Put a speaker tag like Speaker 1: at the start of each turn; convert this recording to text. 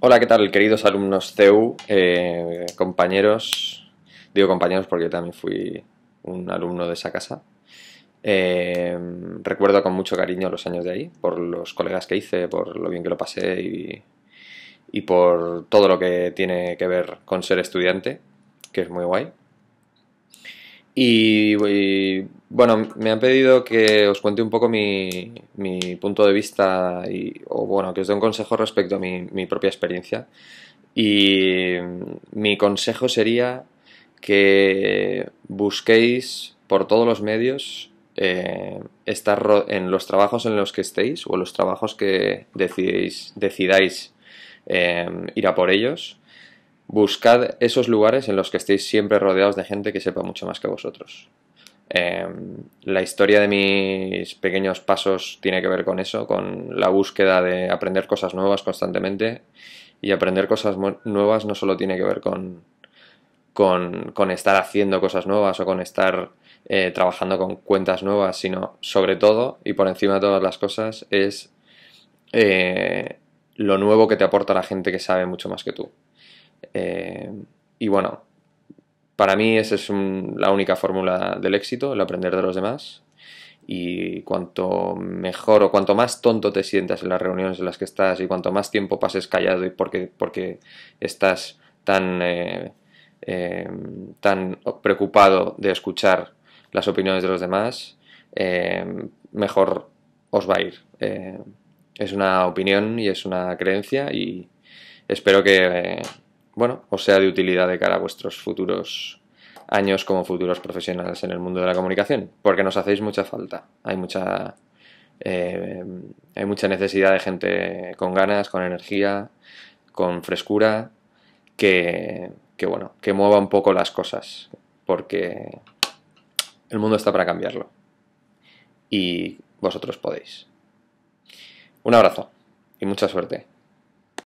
Speaker 1: Hola, ¿qué tal, queridos alumnos CEU, eh, compañeros? Digo compañeros porque yo también fui un alumno de esa casa. Eh, recuerdo con mucho cariño los años de ahí, por los colegas que hice, por lo bien que lo pasé y por todo lo que tiene que ver con ser estudiante, que es muy guay. Y, bueno, me han pedido que os cuente un poco mi, punto de vista y, o bueno, que os dé un consejo respecto a mi, propia experiencia. Y mi consejo sería que busquéis por todos los medios eh, estar en los trabajos en los que estéis o en los trabajos que decidáis eh, ir a por ellos buscad esos lugares en los que estéis siempre rodeados de gente que sepa mucho más que vosotros. Em, la historia de mis pequeños pasos tiene que ver con eso, con la búsqueda de aprender cosas nuevas constantemente. Y aprender cosas nuevas no solo tiene que ver con, con, estar haciendo cosas nuevas o con estar eh, trabajando con cuentas nuevas, sino sobre todo y por encima de todas las cosas es eh, lo nuevo que te aporta la gente que sabe mucho más que tú. Eh, y bueno, para mí esa es la única fórmula del éxito, el aprender de los demás. Y cuanto mejor o cuanto más tonto te sientas en las reuniones en las que estás y cuanto más tiempo pases callado y porque, porque estás tan, eh, eh, tan preocupado de escuchar las opiniones de los demás, mejor os va a ir. es una opinión y es una creencia y espero que bueno, os sea de utilidad de cara a vuestros futuros años como futuros profesionales en el mundo de la comunicación, porque nos hacéis mucha falta. Hay mucha, eh, hay mucha necesidad de gente con ganas, con energía, con frescura, que, que bueno, que mueva un poco las cosas, porque el mundo está para cambiarlo y vosotros podéis. Un abrazo y mucha suerte.